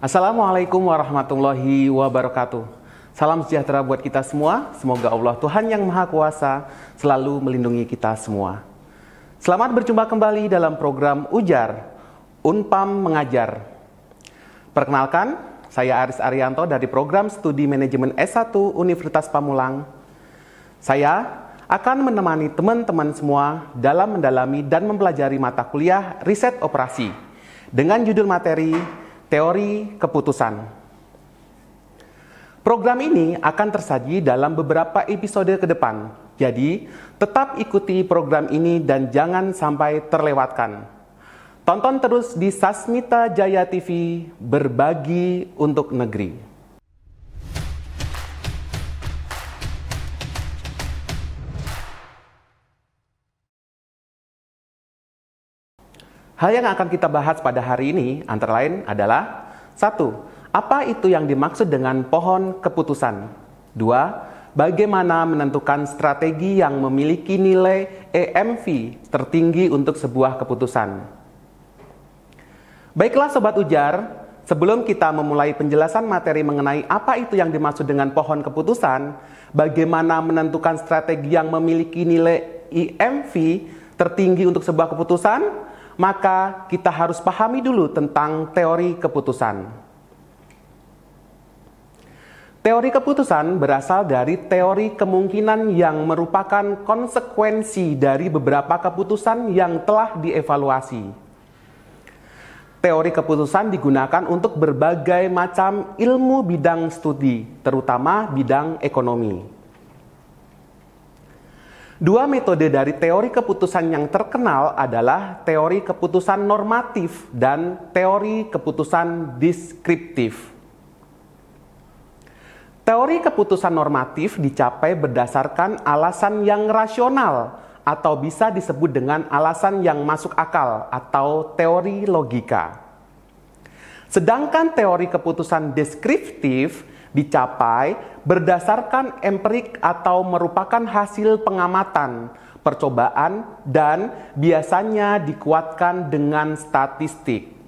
Assalamualaikum warahmatullahi wabarakatuh. Salam sejahtera buat kita semua. Semoga Allah Tuhan yang Maha Kuasa selalu melindungi kita semua. Selamat berjumpa kembali dalam program Ujar Unpam Mengajar. Perkenalkan, saya Aris Arianto dari program Studi Manajemen S1 Universitas Pamulang. Saya akan menemani teman-teman semua dalam mendalami dan mempelajari mata kuliah Riset Operasi dengan judul materi teori keputusan. Program ini akan tersaji dalam beberapa episode ke depan, jadi tetap ikuti program ini dan jangan sampai terlewatkan. Tonton terus di Sasmita Jaya TV, berbagi untuk negeri. Hal yang akan kita bahas pada hari ini antara lain adalah satu, Apa itu yang dimaksud dengan pohon keputusan? Dua, Bagaimana menentukan strategi yang memiliki nilai EMV tertinggi untuk sebuah keputusan? Baiklah Sobat Ujar, sebelum kita memulai penjelasan materi mengenai apa itu yang dimaksud dengan pohon keputusan, bagaimana menentukan strategi yang memiliki nilai EMV tertinggi untuk sebuah keputusan, maka kita harus pahami dulu tentang teori keputusan. Teori keputusan berasal dari teori kemungkinan yang merupakan konsekuensi dari beberapa keputusan yang telah dievaluasi. Teori keputusan digunakan untuk berbagai macam ilmu bidang studi, terutama bidang ekonomi. Dua metode dari teori keputusan yang terkenal adalah teori keputusan normatif dan teori keputusan deskriptif. Teori keputusan normatif dicapai berdasarkan alasan yang rasional atau bisa disebut dengan alasan yang masuk akal atau teori logika. Sedangkan teori keputusan deskriptif dicapai berdasarkan empirik atau merupakan hasil pengamatan, percobaan, dan biasanya dikuatkan dengan statistik.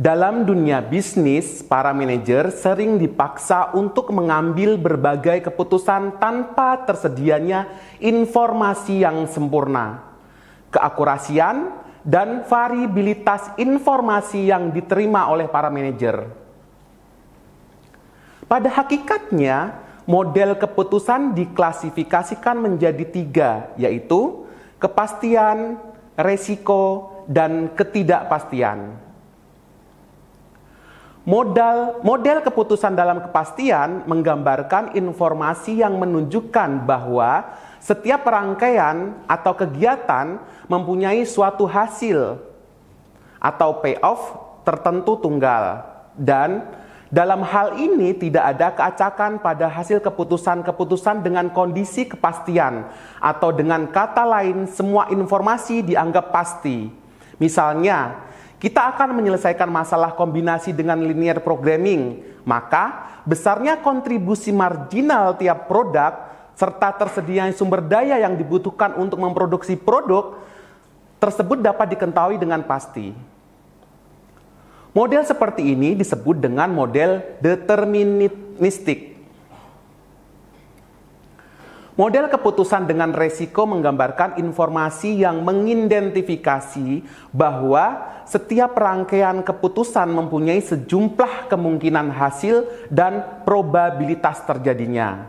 Dalam dunia bisnis, para manajer sering dipaksa untuk mengambil berbagai keputusan tanpa tersedianya informasi yang sempurna. Keakurasian dan variabilitas informasi yang diterima oleh para manajer pada hakikatnya, model keputusan diklasifikasikan menjadi tiga, yaitu kepastian, resiko, dan ketidakpastian. Modal, model keputusan dalam kepastian menggambarkan informasi yang menunjukkan bahwa setiap rangkaian atau kegiatan mempunyai suatu hasil atau payoff tertentu tunggal dan dalam hal ini tidak ada keacakan pada hasil keputusan-keputusan dengan kondisi kepastian atau dengan kata lain semua informasi dianggap pasti. Misalnya, kita akan menyelesaikan masalah kombinasi dengan linear programming, maka besarnya kontribusi marginal tiap produk serta tersedianya sumber daya yang dibutuhkan untuk memproduksi produk tersebut dapat diketahui dengan pasti. Model seperti ini disebut dengan model deterministik. Model keputusan dengan resiko menggambarkan informasi yang mengidentifikasi bahwa setiap rangkaian keputusan mempunyai sejumlah kemungkinan hasil dan probabilitas terjadinya.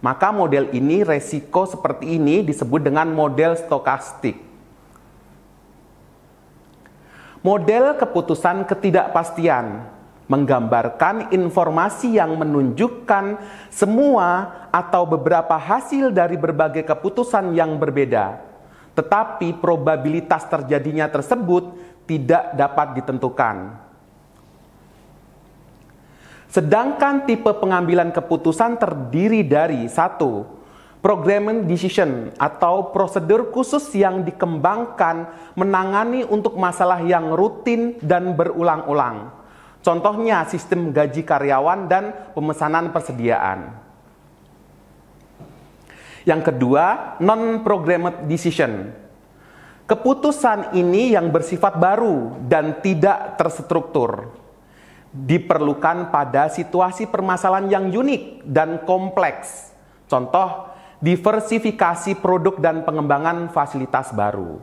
Maka model ini resiko seperti ini disebut dengan model stokastik. Model keputusan ketidakpastian menggambarkan informasi yang menunjukkan semua atau beberapa hasil dari berbagai keputusan yang berbeda, tetapi probabilitas terjadinya tersebut tidak dapat ditentukan. Sedangkan tipe pengambilan keputusan terdiri dari satu programming decision atau prosedur khusus yang dikembangkan menangani untuk masalah yang rutin dan berulang-ulang. Contohnya sistem gaji karyawan dan pemesanan persediaan. Yang kedua, non-programmed decision. Keputusan ini yang bersifat baru dan tidak terstruktur. Diperlukan pada situasi permasalahan yang unik dan kompleks. Contoh diversifikasi produk dan pengembangan fasilitas baru.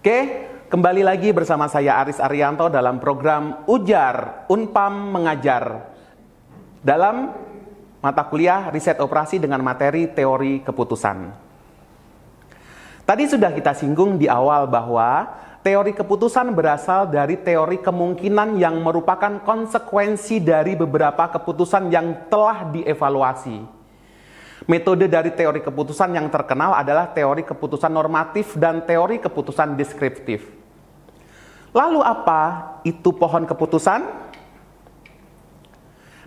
Oke, kembali lagi bersama saya Aris Arianto dalam program Ujar Unpam Mengajar dalam mata kuliah riset operasi dengan materi teori keputusan. Tadi sudah kita singgung di awal bahwa Teori keputusan berasal dari teori kemungkinan yang merupakan konsekuensi dari beberapa keputusan yang telah dievaluasi. Metode dari teori keputusan yang terkenal adalah teori keputusan normatif dan teori keputusan deskriptif. Lalu, apa itu pohon keputusan?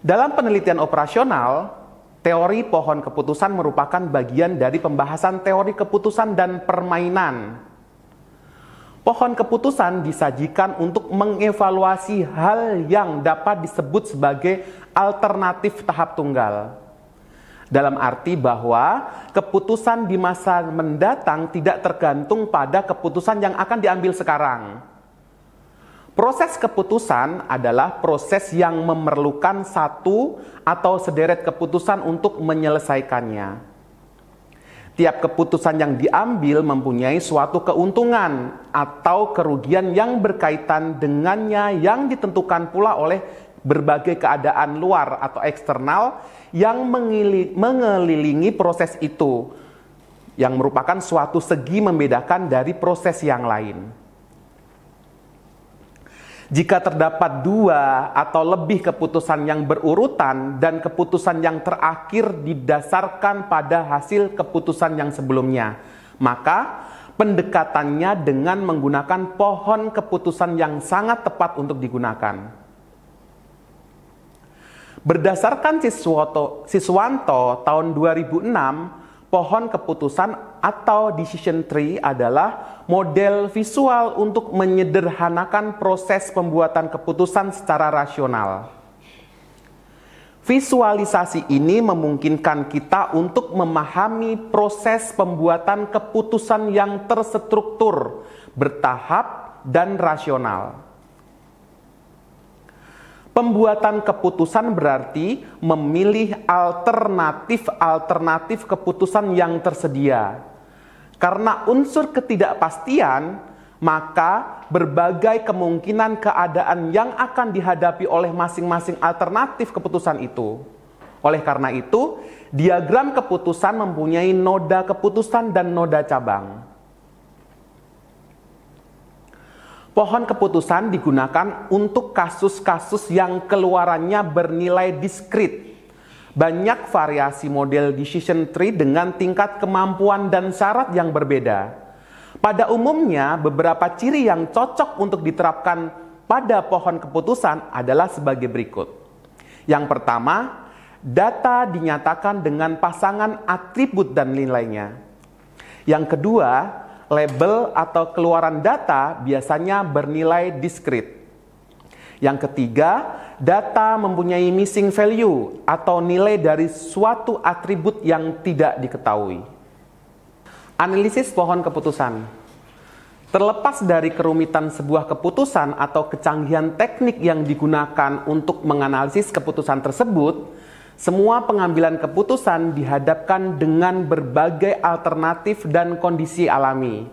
Dalam penelitian operasional, teori pohon keputusan merupakan bagian dari pembahasan teori keputusan dan permainan Pohon keputusan disajikan untuk mengevaluasi hal yang dapat disebut sebagai alternatif tahap tunggal. Dalam arti bahwa keputusan di masa mendatang tidak tergantung pada keputusan yang akan diambil sekarang. Proses keputusan adalah proses yang memerlukan satu atau sederet keputusan untuk menyelesaikannya. Tiap keputusan yang diambil mempunyai suatu keuntungan atau kerugian yang berkaitan dengannya yang ditentukan pula oleh berbagai keadaan luar atau eksternal yang mengelilingi proses itu yang merupakan suatu segi membedakan dari proses yang lain. Jika terdapat dua atau lebih keputusan yang berurutan dan keputusan yang terakhir didasarkan pada hasil keputusan yang sebelumnya, maka pendekatannya dengan menggunakan pohon keputusan yang sangat tepat untuk digunakan. Berdasarkan Siswanto, tahun 2006, pohon keputusan atau decision tree adalah model visual untuk menyederhanakan proses pembuatan keputusan secara rasional. Visualisasi ini memungkinkan kita untuk memahami proses pembuatan keputusan yang terstruktur, bertahap, dan rasional. Pembuatan keputusan berarti memilih alternatif-alternatif keputusan yang tersedia. Karena unsur ketidakpastian, maka berbagai kemungkinan keadaan yang akan dihadapi oleh masing-masing alternatif keputusan itu. Oleh karena itu, diagram keputusan mempunyai noda keputusan dan noda cabang. Pohon keputusan digunakan untuk kasus-kasus yang keluarannya bernilai diskrit. Banyak variasi model decision tree dengan tingkat kemampuan dan syarat yang berbeda. Pada umumnya, beberapa ciri yang cocok untuk diterapkan pada pohon keputusan adalah sebagai berikut. Yang pertama, data dinyatakan dengan pasangan atribut dan nilainya. Yang kedua, Label atau keluaran data biasanya bernilai diskrit. Yang ketiga, data mempunyai missing value atau nilai dari suatu atribut yang tidak diketahui. Analisis pohon keputusan. Terlepas dari kerumitan sebuah keputusan atau kecanggihan teknik yang digunakan untuk menganalisis keputusan tersebut, semua pengambilan keputusan dihadapkan dengan berbagai alternatif dan kondisi alami.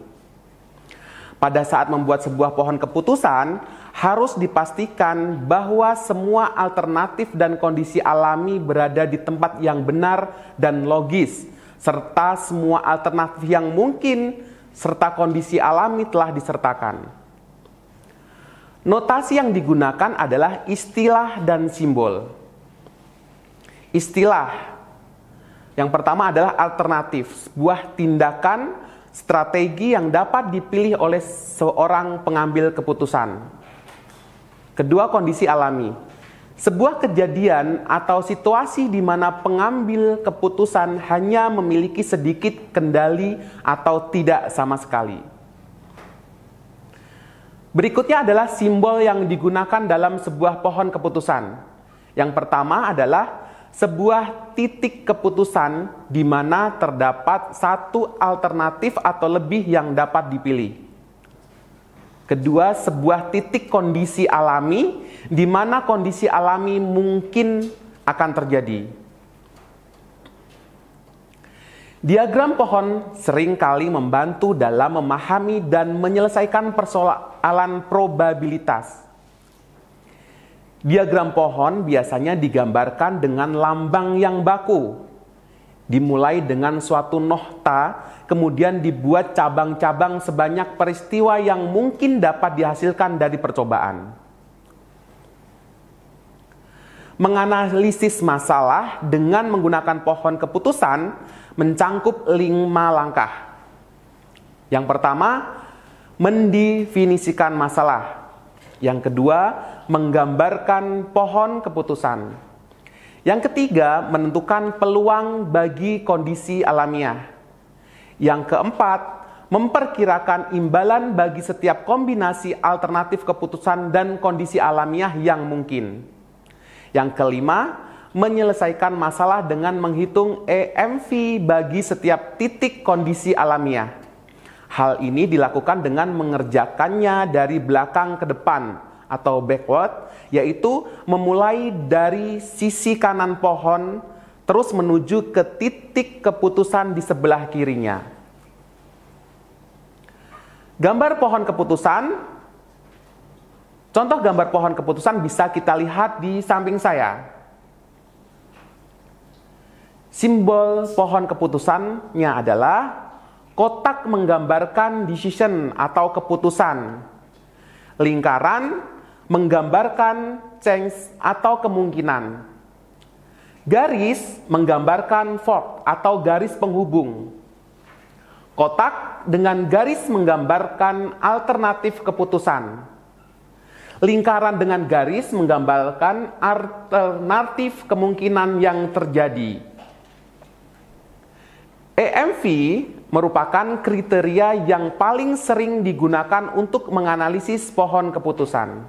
Pada saat membuat sebuah pohon keputusan, harus dipastikan bahwa semua alternatif dan kondisi alami berada di tempat yang benar dan logis, serta semua alternatif yang mungkin serta kondisi alami telah disertakan. Notasi yang digunakan adalah istilah dan simbol istilah. Yang pertama adalah alternatif, sebuah tindakan strategi yang dapat dipilih oleh seorang pengambil keputusan. Kedua, kondisi alami. Sebuah kejadian atau situasi di mana pengambil keputusan hanya memiliki sedikit kendali atau tidak sama sekali. Berikutnya adalah simbol yang digunakan dalam sebuah pohon keputusan. Yang pertama adalah sebuah titik keputusan di mana terdapat satu alternatif atau lebih yang dapat dipilih. Kedua, sebuah titik kondisi alami di mana kondisi alami mungkin akan terjadi. Diagram pohon sering kali membantu dalam memahami dan menyelesaikan persoalan probabilitas. Diagram pohon biasanya digambarkan dengan lambang yang baku. Dimulai dengan suatu nohta, kemudian dibuat cabang-cabang sebanyak peristiwa yang mungkin dapat dihasilkan dari percobaan. Menganalisis masalah dengan menggunakan pohon keputusan mencangkup lima langkah. Yang pertama, mendefinisikan masalah. Yang kedua, menggambarkan pohon keputusan. Yang ketiga, menentukan peluang bagi kondisi alamiah. Yang keempat, memperkirakan imbalan bagi setiap kombinasi alternatif keputusan dan kondisi alamiah yang mungkin. Yang kelima, menyelesaikan masalah dengan menghitung EMV bagi setiap titik kondisi alamiah. Hal ini dilakukan dengan mengerjakannya dari belakang ke depan atau backward, yaitu memulai dari sisi kanan pohon terus menuju ke titik keputusan di sebelah kirinya. Gambar pohon keputusan Contoh gambar pohon keputusan bisa kita lihat di samping saya. Simbol pohon keputusannya adalah Kotak menggambarkan decision atau keputusan. Lingkaran menggambarkan change atau kemungkinan. Garis menggambarkan fork atau garis penghubung. Kotak dengan garis menggambarkan alternatif keputusan. Lingkaran dengan garis menggambarkan alternatif kemungkinan yang terjadi. EMV merupakan kriteria yang paling sering digunakan untuk menganalisis pohon keputusan.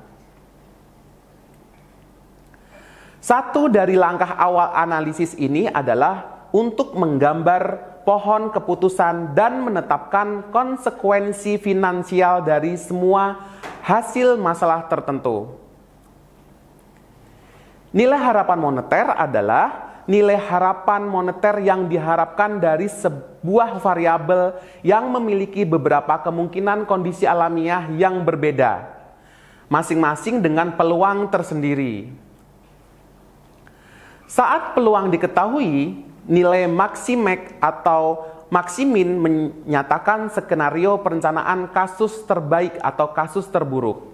Satu dari langkah awal analisis ini adalah untuk menggambar pohon keputusan dan menetapkan konsekuensi finansial dari semua hasil masalah tertentu. Nilai harapan moneter adalah nilai harapan moneter yang diharapkan dari sebuah variabel yang memiliki beberapa kemungkinan kondisi alamiah yang berbeda, masing-masing dengan peluang tersendiri. Saat peluang diketahui, nilai maksimek atau maksimin menyatakan skenario perencanaan kasus terbaik atau kasus terburuk.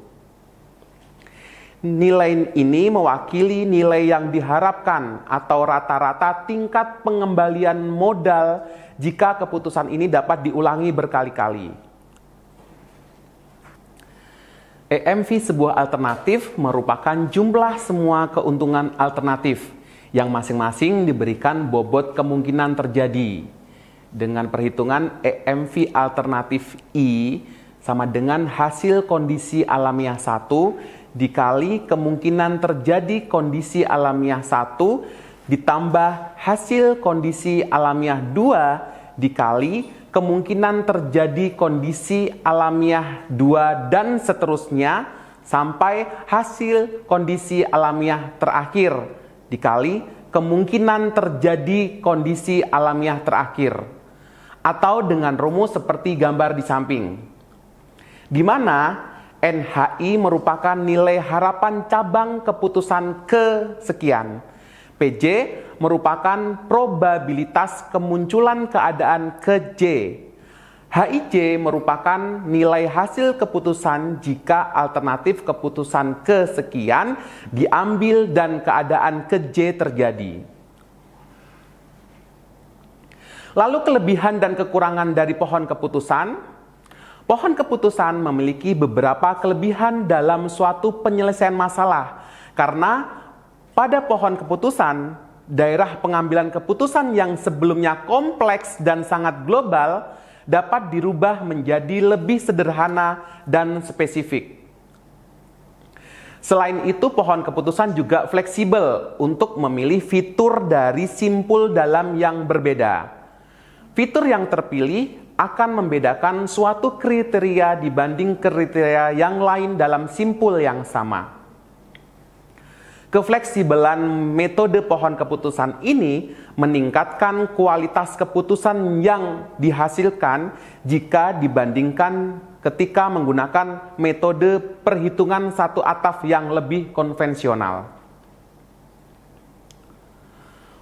Nilai ini mewakili nilai yang diharapkan atau rata-rata tingkat pengembalian modal jika keputusan ini dapat diulangi berkali-kali. EMV sebuah alternatif merupakan jumlah semua keuntungan alternatif yang masing-masing diberikan bobot kemungkinan terjadi. Dengan perhitungan EMV alternatif I sama dengan hasil kondisi alamiah 1 dikali kemungkinan terjadi kondisi alamiah 1 ditambah hasil kondisi alamiah 2 dikali kemungkinan terjadi kondisi alamiah 2 dan seterusnya sampai hasil kondisi alamiah terakhir dikali kemungkinan terjadi kondisi alamiah terakhir atau dengan rumus seperti gambar di samping. Di mana NHI merupakan nilai harapan cabang keputusan kesekian. PJ merupakan probabilitas kemunculan keadaan ke J. HIJ merupakan nilai hasil keputusan jika alternatif keputusan kesekian diambil dan keadaan ke J terjadi. Lalu kelebihan dan kekurangan dari pohon keputusan Pohon keputusan memiliki beberapa kelebihan dalam suatu penyelesaian masalah, karena pada pohon keputusan, daerah pengambilan keputusan yang sebelumnya kompleks dan sangat global dapat dirubah menjadi lebih sederhana dan spesifik. Selain itu, pohon keputusan juga fleksibel untuk memilih fitur dari simpul dalam yang berbeda. Fitur yang terpilih akan membedakan suatu kriteria dibanding kriteria yang lain dalam simpul yang sama. Kefleksibelan metode pohon keputusan ini meningkatkan kualitas keputusan yang dihasilkan jika dibandingkan ketika menggunakan metode perhitungan satu ataf yang lebih konvensional.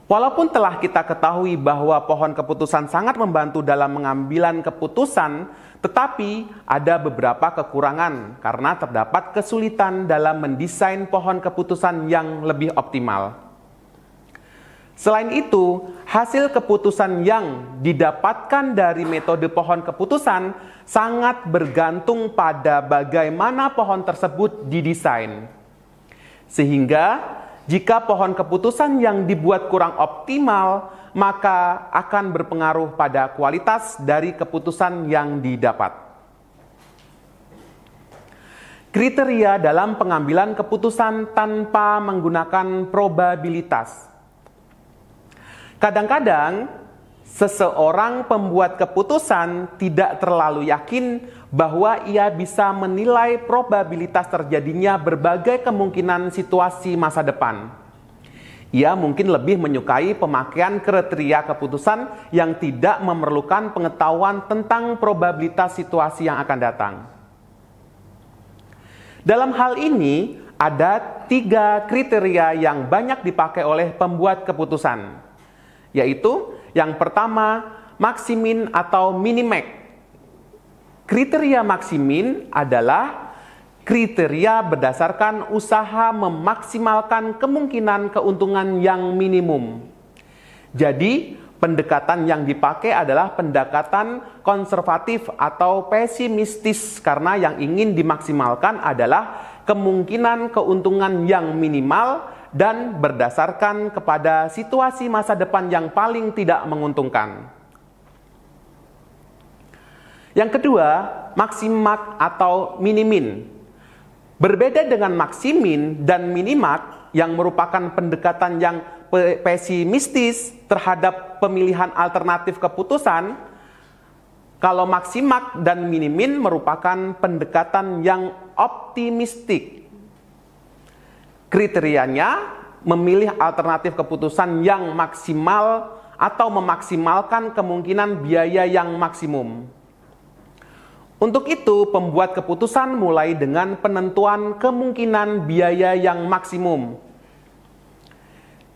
Walaupun telah kita ketahui bahwa pohon keputusan sangat membantu dalam mengambilan keputusan, tetapi ada beberapa kekurangan karena terdapat kesulitan dalam mendesain pohon keputusan yang lebih optimal. Selain itu, hasil keputusan yang didapatkan dari metode pohon keputusan sangat bergantung pada bagaimana pohon tersebut didesain. Sehingga jika pohon keputusan yang dibuat kurang optimal, maka akan berpengaruh pada kualitas dari keputusan yang didapat. Kriteria dalam pengambilan keputusan tanpa menggunakan probabilitas. Kadang-kadang, seseorang pembuat keputusan tidak terlalu yakin bahwa ia bisa menilai probabilitas terjadinya berbagai kemungkinan situasi masa depan. Ia mungkin lebih menyukai pemakaian kriteria keputusan yang tidak memerlukan pengetahuan tentang probabilitas situasi yang akan datang. Dalam hal ini, ada tiga kriteria yang banyak dipakai oleh pembuat keputusan, yaitu yang pertama, maksimin atau minimax Kriteria maksimin adalah kriteria berdasarkan usaha memaksimalkan kemungkinan keuntungan yang minimum. Jadi, pendekatan yang dipakai adalah pendekatan konservatif atau pesimistis karena yang ingin dimaksimalkan adalah kemungkinan keuntungan yang minimal dan berdasarkan kepada situasi masa depan yang paling tidak menguntungkan. Yang kedua, maksimak atau minimin. Berbeda dengan maksimin dan minimak yang merupakan pendekatan yang pesimistis terhadap pemilihan alternatif keputusan, kalau maksimak dan minimin merupakan pendekatan yang optimistik. Kriterianya memilih alternatif keputusan yang maksimal atau memaksimalkan kemungkinan biaya yang maksimum. Untuk itu, pembuat keputusan mulai dengan penentuan kemungkinan biaya yang maksimum.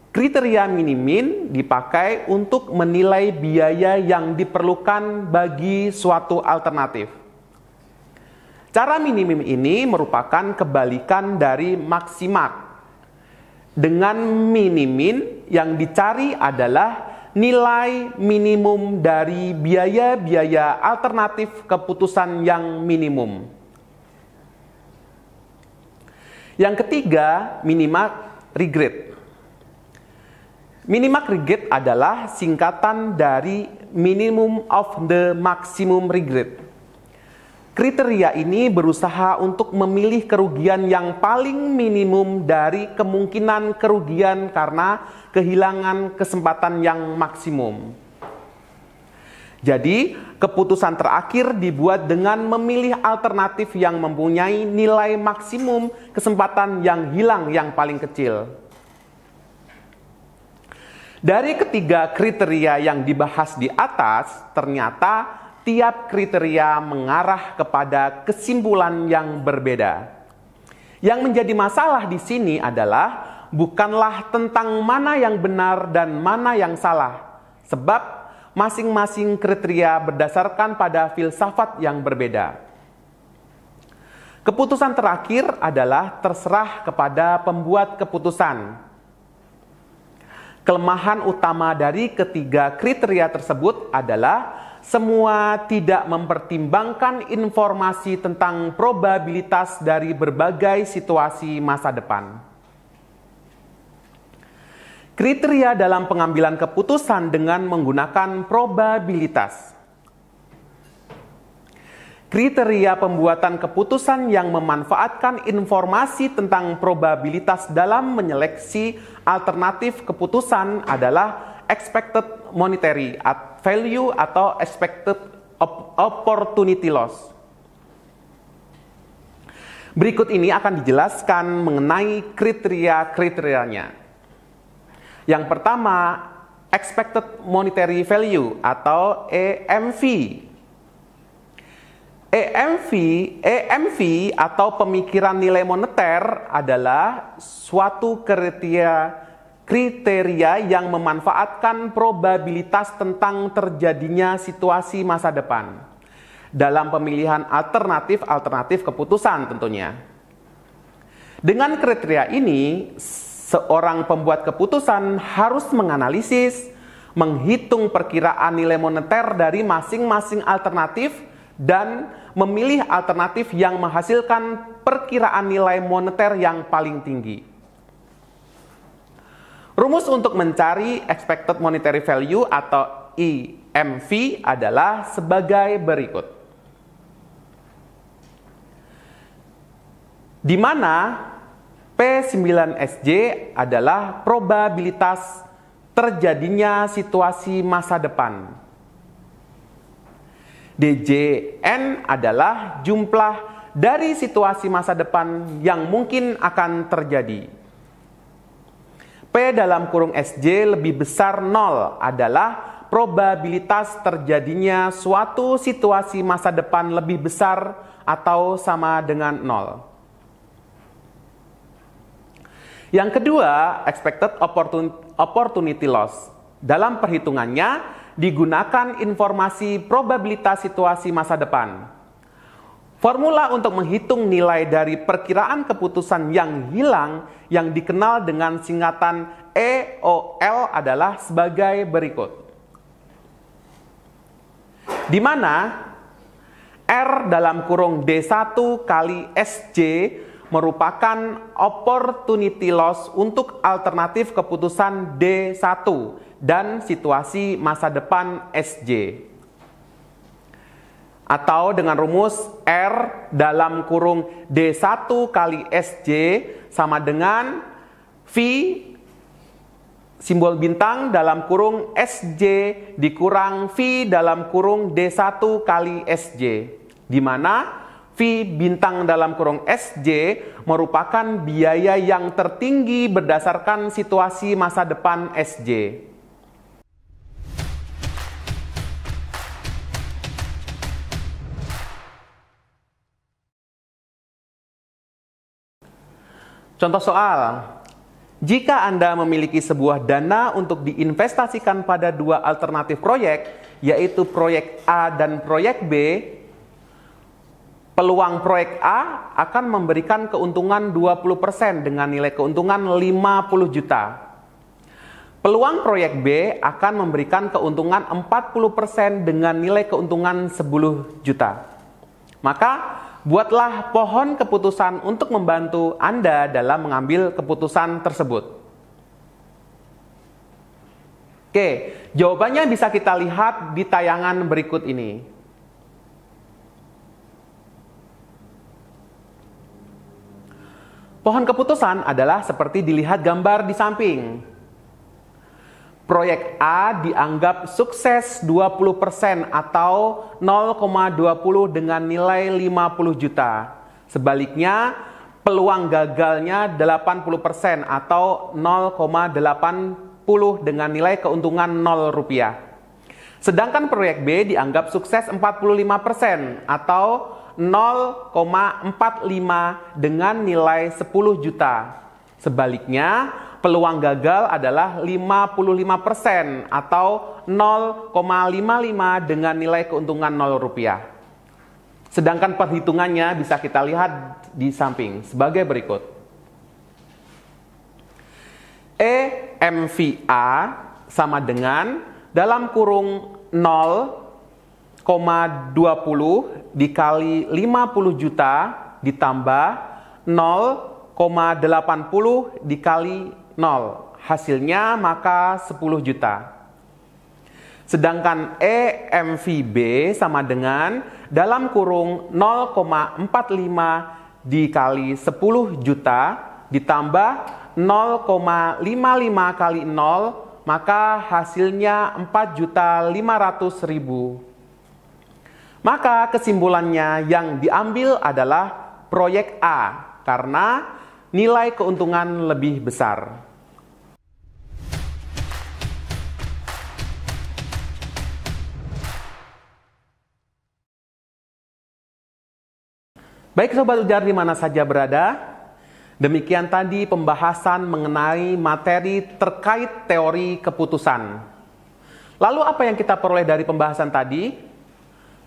Kriteria minimin dipakai untuk menilai biaya yang diperlukan bagi suatu alternatif. Cara minimum ini merupakan kebalikan dari maksimak. Dengan minimin yang dicari adalah nilai minimum dari biaya-biaya alternatif keputusan yang minimum. Yang ketiga, minimak regret. Minimak regret adalah singkatan dari minimum of the maximum regret. Kriteria ini berusaha untuk memilih kerugian yang paling minimum dari kemungkinan kerugian karena kehilangan kesempatan yang maksimum. Jadi, keputusan terakhir dibuat dengan memilih alternatif yang mempunyai nilai maksimum kesempatan yang hilang yang paling kecil. Dari ketiga kriteria yang dibahas di atas, ternyata tiap kriteria mengarah kepada kesimpulan yang berbeda. Yang menjadi masalah di sini adalah bukanlah tentang mana yang benar dan mana yang salah, sebab masing-masing kriteria berdasarkan pada filsafat yang berbeda. Keputusan terakhir adalah terserah kepada pembuat keputusan. Kelemahan utama dari ketiga kriteria tersebut adalah semua tidak mempertimbangkan informasi tentang probabilitas dari berbagai situasi masa depan. Kriteria dalam pengambilan keputusan dengan menggunakan probabilitas. Kriteria pembuatan keputusan yang memanfaatkan informasi tentang probabilitas dalam menyeleksi alternatif keputusan adalah expected monetary at value atau expected opportunity loss. Berikut ini akan dijelaskan mengenai kriteria-kriterianya. Yang pertama, expected monetary value atau EMV. EMV, EMV atau pemikiran nilai moneter adalah suatu kriteria kriteria yang memanfaatkan probabilitas tentang terjadinya situasi masa depan dalam pemilihan alternatif-alternatif keputusan tentunya. Dengan kriteria ini, seorang pembuat keputusan harus menganalisis, menghitung perkiraan nilai moneter dari masing-masing alternatif dan memilih alternatif yang menghasilkan perkiraan nilai moneter yang paling tinggi. Rumus untuk mencari expected monetary value atau EMV adalah sebagai berikut. Di mana P9SJ adalah probabilitas terjadinya situasi masa depan. DJN adalah jumlah dari situasi masa depan yang mungkin akan terjadi. P dalam kurung SJ lebih besar 0 adalah probabilitas terjadinya suatu situasi masa depan lebih besar atau sama dengan 0. Yang kedua, expected opportunity loss. Dalam perhitungannya, digunakan informasi probabilitas situasi masa depan. Formula untuk menghitung nilai dari perkiraan keputusan yang hilang yang dikenal dengan singkatan EOL adalah sebagai berikut. Di mana R dalam kurung D1 kali SJ merupakan opportunity loss untuk alternatif keputusan D1 dan situasi masa depan SJ atau dengan rumus R dalam kurung D1 kali SJ sama dengan V simbol bintang dalam kurung SJ dikurang V dalam kurung D1 kali SJ. Di mana V bintang dalam kurung SJ merupakan biaya yang tertinggi berdasarkan situasi masa depan SJ. Contoh soal, jika Anda memiliki sebuah dana untuk diinvestasikan pada dua alternatif proyek, yaitu proyek A dan proyek B, peluang proyek A akan memberikan keuntungan 20% dengan nilai keuntungan 50 juta. Peluang proyek B akan memberikan keuntungan 40% dengan nilai keuntungan 10 juta. Maka buatlah pohon keputusan untuk membantu Anda dalam mengambil keputusan tersebut. Oke, jawabannya bisa kita lihat di tayangan berikut ini. Pohon keputusan adalah seperti dilihat gambar di samping. Proyek A dianggap sukses 20% atau 0,20 dengan nilai 50 juta. Sebaliknya, peluang gagalnya 80% atau 0,80 dengan nilai keuntungan 0 rupiah. Sedangkan proyek B dianggap sukses 45% atau 0,45 dengan nilai 10 juta. Sebaliknya, peluang gagal adalah 55% atau 0,55 dengan nilai keuntungan 0 rupiah. Sedangkan perhitungannya bisa kita lihat di samping sebagai berikut. EMVA sama dengan dalam kurung 0,20 dikali 50 juta ditambah 0,80 dikali 0. Hasilnya maka 10 juta. Sedangkan EMVB sama dengan dalam kurung 0,45 dikali 10 juta ditambah 0,55 kali 0 maka hasilnya 4.500.000. Maka kesimpulannya yang diambil adalah proyek A karena nilai keuntungan lebih besar. Baik Sobat Ujar di mana saja berada, demikian tadi pembahasan mengenai materi terkait teori keputusan. Lalu apa yang kita peroleh dari pembahasan tadi?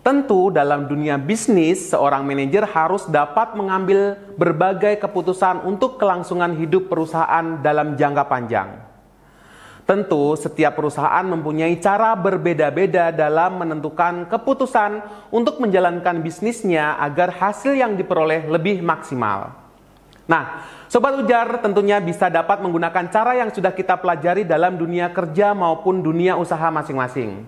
Tentu dalam dunia bisnis, seorang manajer harus dapat mengambil berbagai keputusan untuk kelangsungan hidup perusahaan dalam jangka panjang. Tentu, setiap perusahaan mempunyai cara berbeda-beda dalam menentukan keputusan untuk menjalankan bisnisnya agar hasil yang diperoleh lebih maksimal. Nah, sobat ujar tentunya bisa dapat menggunakan cara yang sudah kita pelajari dalam dunia kerja maupun dunia usaha masing-masing.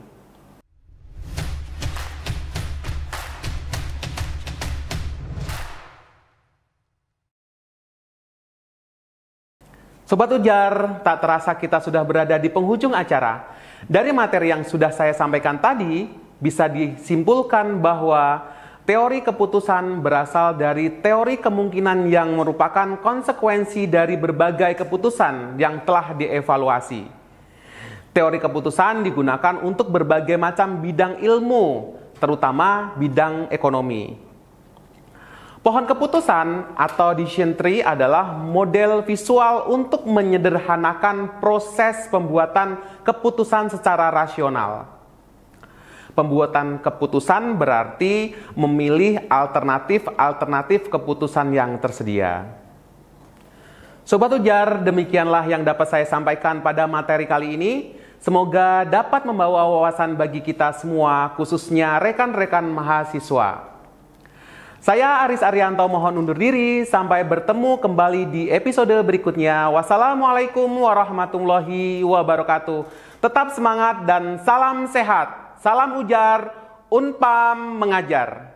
Sobat Ujar, tak terasa kita sudah berada di penghujung acara. Dari materi yang sudah saya sampaikan tadi, bisa disimpulkan bahwa teori keputusan berasal dari teori kemungkinan yang merupakan konsekuensi dari berbagai keputusan yang telah dievaluasi. Teori keputusan digunakan untuk berbagai macam bidang ilmu, terutama bidang ekonomi. Pohon keputusan atau decision tree adalah model visual untuk menyederhanakan proses pembuatan keputusan secara rasional. Pembuatan keputusan berarti memilih alternatif-alternatif keputusan yang tersedia. Sobat Ujar, demikianlah yang dapat saya sampaikan pada materi kali ini. Semoga dapat membawa wawasan bagi kita semua, khususnya rekan-rekan mahasiswa. Saya Aris Arianto mohon undur diri. Sampai bertemu kembali di episode berikutnya. Wassalamualaikum warahmatullahi wabarakatuh. Tetap semangat dan salam sehat. Salam ujar, unpam mengajar.